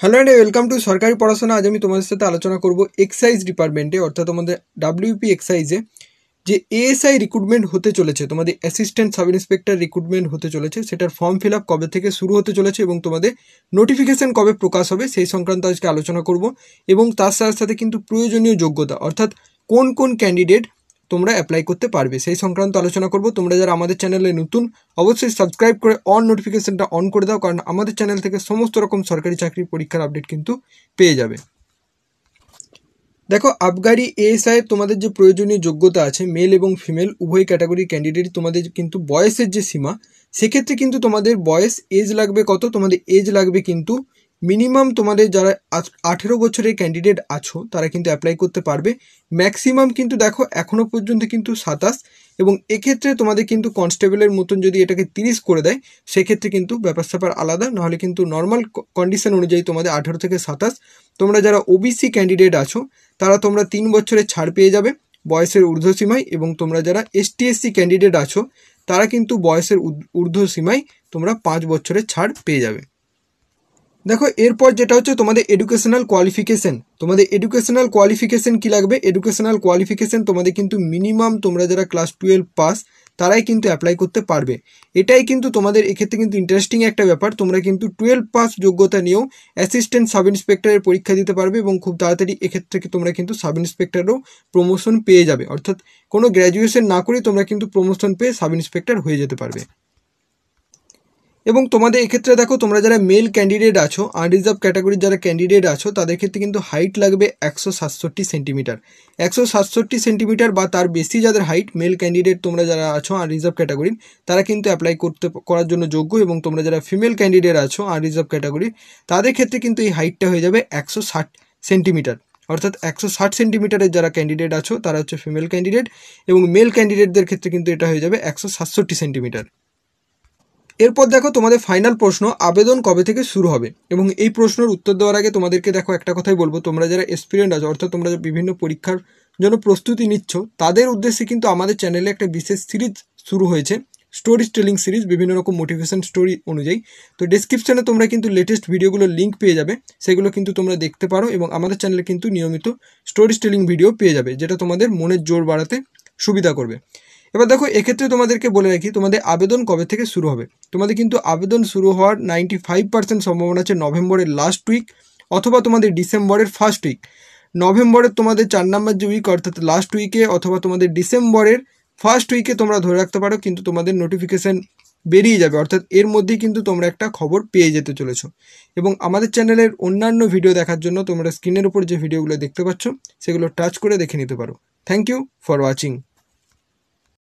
hello and welcome to সরকারি পড়াশোনা আজ আমি তোমাদের সাথে আলোচনা করব এক্সাইজ ডিপার্টমেন্টে অর্থাৎ আমাদের ডাব্লিউপি এক্সাইজে যে এএসআই রিক্রুটমেন্ট হতে চলেছে তোমাদের অ্যাসিস্ট্যান্ট সাব ইন্সপেক্টর রিক্রুটমেন্ট হতে চলেছে সেটার ফর্ম ফিল আপ কবে থেকে শুরু হতে চলেছে এবং তোমাদের নোটিফিকেশান কবে প্রকাশ হবে সেই সংক্রান্ত আজকে আলোচনা করব এবং তার সাথে সাথে কিন্তু প্রয়োজনীয় যোগ্যতা অর্থাৎ কোন কোন ক্যান্ডিডেট তোমরা অ্যাপ্লাই করতে পারবে সেই সংক্রান্ত আলোচনা করব তোমরা যারা আমাদের চ্যানেলে নতুন অবশ্যই সাবস্ক্রাইব করে অন নোটিফিকেশনটা অন করে দাও কারণ আমাদের চ্যানেল থেকে সমস্ত রকম সরকারি চাকরির পরীক্ষার আপডেট কিন্তু পেয়ে যাবে দেখো আবগারি এএসআই তোমাদের যে প্রয়োজনীয় যোগ্যতা আছে মেল এবং ফিমেল উভয় ক্যাটাগরির ক্যান্ডিডেট তোমাদের কিন্তু বয়সের যে সীমা সেক্ষেত্রে কিন্তু তোমাদের বয়স এজ লাগবে কত তোমাদের এজ লাগবে কিন্তু মিনিমাম তোমাদের যারা আঠেরো বছরের ক্যান্ডিডেট আছো তারা কিন্তু অ্যাপ্লাই করতে পারবে ম্যাক্সিমাম কিন্তু দেখো এখনও পর্যন্ত কিন্তু সাতাশ এবং এক্ষেত্রে তোমাদের কিন্তু কনস্টেবলের মতন যদি এটাকে তিরিশ করে দেয় সেক্ষেত্রে কিন্তু ব্যাপার স্যাপার আলাদা নাহলে কিন্তু নর্মাল কন্ডিশন অনুযায়ী তোমাদের আঠেরো থেকে সাতাশ তোমরা যারা ওবিসি ক্যান্ডিডেট আছো তারা তোমরা তিন বছরের ছাড় পেয়ে যাবে বয়সের ঊর্ধ্বসীমায় এবং তোমরা যারা এসটিএসসি ক্যান্ডিডেট আছো তারা কিন্তু বয়সের ঊর্ধ্বসীমায় তোমরা পাঁচ বছরের ছাড় পেয়ে যাবে দেখো এরপর যেটা হচ্ছে তোমাদের এডুকেশনাল কোয়ালিফিকেশান তোমাদের এডুকেশনাল কোয়ালিফিকেশন কি লাগবে এডুকেশনাল কোয়ালিফিকেশন তোমাদের কিন্তু মিনিমাম তোমরা যারা ক্লাস টুয়েলভ পাস তারাই কিন্তু অ্যাপ্লাই করতে পারবে এটাই কিন্তু তোমাদের এক্ষেত্রে কিন্তু ইন্টারেস্টিং একটা ব্যাপার তোমরা কিন্তু টুয়েলভ পাস যোগ্যতা নিয়েও অ্যাসিস্ট্যান্ট সাব ইন্সপেক্টরের পরীক্ষা দিতে পারবে এবং খুব তাড়াতাড়ি এক্ষেত্রে তোমরা কিন্তু সাব ইন্সপেক্টরও প্রমোশন পেয়ে যাবে অর্থাৎ কোনো গ্র্যাজুয়েশন না করে তোমরা কিন্তু প্রমোশন পেয়ে সাব ইন্সপেক্টর হয়ে যেতে পারবে এবং তোমাদের এক্ষেত্রে দেখো তোমরা যারা মেল ক্যান্ডিডেট আছো আনরিজার্ভ ক্যাটাগরির যারা ক্যান্ডিডেট আছো তাদের ক্ষেত্রে কিন্তু হাইট লাগবে একশো সাতষট্টি সেন্টিমিটার একশো সাতষট্টি সেন্টিমিটার বা তার বেশি যাদের হাইট মেল ক্যান্ডিডেট তোমরা যারা আছো আনরিজার্ভ ক্যাটাগরির তারা কিন্তু অ্যাপ্লাই করতে করার জন্য যোগ্য এবং তোমরা যারা ফিমেল ক্যান্ডিডেট আছো আনরিজার্ভ ক্যাটাগরির তাদের ক্ষেত্রে কিন্তু এই হাইটটা হয়ে যাবে একশো ষাট সেন্টিমিটার অর্থাৎ একশো ষাট সেন্টিমিটারের যারা ক্যান্ডিডেট আছো তারা হচ্ছে ফিমেল ক্যান্ডিডেট এবং মেল ক্যান্ডিডেটদের ক্ষেত্রে কিন্তু এটা হয়ে যাবে একশো সাতষট্টি সেন্টিমিটার এরপর দেখো তোমাদের ফাইনাল প্রশ্ন আবেদন কবে থেকে শুরু হবে এবং এই প্রশ্নের উত্তর দেওয়ার আগে তোমাদেরকে দেখো একটা কথাই বলবো তোমরা যারা এক্সপিরিয়েন্ট আছো অর্থাৎ তোমরা বিভিন্ন পরীক্ষার জন্য প্রস্তুতি নিচ্ছ তাদের উদ্দেশ্যে কিন্তু আমাদের চ্যানেলে একটা বিশেষ সিরিজ শুরু হয়েছে স্টোরি টেলিং সিরিজ বিভিন্ন রকম মোটিভেশন স্টোরি অনুযায়ী তো ডিসক্রিপশানে তোমরা কিন্তু লেটেস্ট ভিডিওগুলোর লিঙ্ক পেয়ে যাবে সেগুলো কিন্তু তোমরা দেখতে পারো এবং আমাদের চ্যানেলে কিন্তু নিয়মিত স্টোরি টেলিং ভিডিও পেয়ে যাবে যেটা তোমাদের মনের জোর বাড়াতে সুবিধা করবে এবার দেখো এক্ষেত্রে তোমাদেরকে বলে রাখি তোমাদের আবেদন কবে থেকে শুরু হবে তোমাদের কিন্তু আবেদন শুরু হওয়ার নাইনটি ফাইভ পার্সেন্ট সম্ভাবনা আছে নভেম্বরের লাস্ট উইক অথবা তোমাদের ডিসেম্বরের ফার্স্ট উইক নভেম্বরের তোমাদের চার নাম্বার যে উইক অর্থাৎ লাস্ট উইকে অথবা তোমাদের ডিসেম্বরের ফার্স্ট উইকে তোমরা ধরে রাখতে পারো কিন্তু তোমাদের নোটিফিকেশান বেরিয়ে যাবে অর্থাৎ এর মধ্যেই কিন্তু তোমরা একটা খবর পেয়ে যেতে চলেছো এবং আমাদের চ্যানেলের অন্যান্য ভিডিও দেখার জন্য তোমরা স্ক্রিনের উপর যে ভিডিওগুলো দেখতে পাচ্ছ সেগুলো টাচ করে দেখে নিতে পারো থ্যাংক ইউ ফর ওয়াচিং